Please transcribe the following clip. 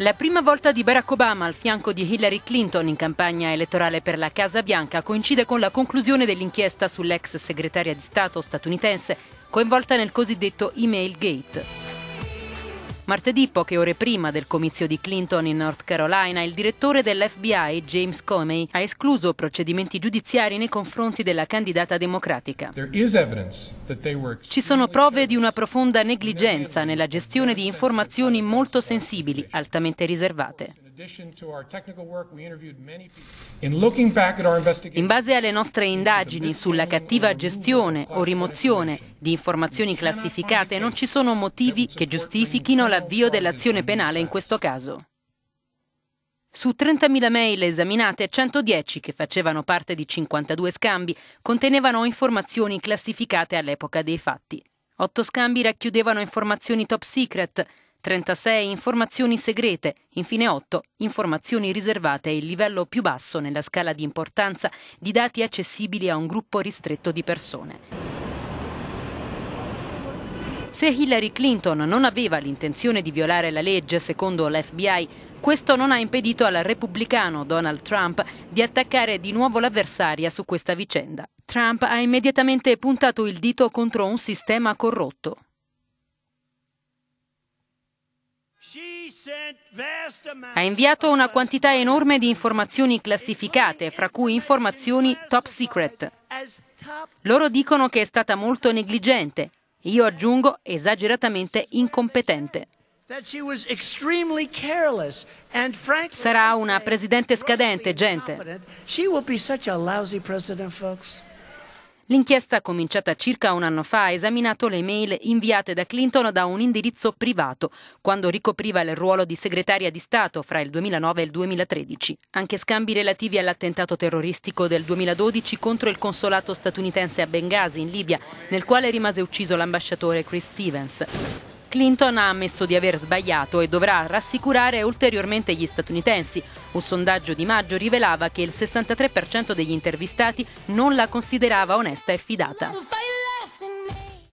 La prima volta di Barack Obama al fianco di Hillary Clinton in campagna elettorale per la Casa Bianca coincide con la conclusione dell'inchiesta sull'ex segretaria di Stato statunitense coinvolta nel cosiddetto email gate. Martedì, poche ore prima del comizio di Clinton in North Carolina, il direttore dell'FBI, James Comey, ha escluso procedimenti giudiziari nei confronti della candidata democratica. Ci sono prove di una profonda negligenza nella gestione di informazioni molto sensibili, altamente riservate. In base alle nostre indagini sulla cattiva gestione o rimozione di informazioni classificate, non ci sono motivi che giustifichino l'avvio dell'azione penale in questo caso. Su 30.000 mail esaminate, 110 che facevano parte di 52 scambi contenevano informazioni classificate all'epoca dei fatti. Otto scambi racchiudevano informazioni top secret, 36 informazioni segrete, infine 8 informazioni riservate, il livello più basso nella scala di importanza di dati accessibili a un gruppo ristretto di persone. Se Hillary Clinton non aveva l'intenzione di violare la legge, secondo l'FBI, questo non ha impedito al repubblicano Donald Trump di attaccare di nuovo l'avversaria su questa vicenda. Trump ha immediatamente puntato il dito contro un sistema corrotto. Ha inviato una quantità enorme di informazioni classificate, fra cui informazioni top secret. Loro dicono che è stata molto negligente, io aggiungo esageratamente incompetente. Sarà una presidente scadente, gente. L'inchiesta, cominciata circa un anno fa, ha esaminato le mail inviate da Clinton da un indirizzo privato, quando ricopriva il ruolo di segretaria di Stato fra il 2009 e il 2013. Anche scambi relativi all'attentato terroristico del 2012 contro il consolato statunitense a Benghazi, in Libia, nel quale rimase ucciso l'ambasciatore Chris Stevens. Clinton ha ammesso di aver sbagliato e dovrà rassicurare ulteriormente gli statunitensi. Un sondaggio di maggio rivelava che il 63% degli intervistati non la considerava onesta e fidata.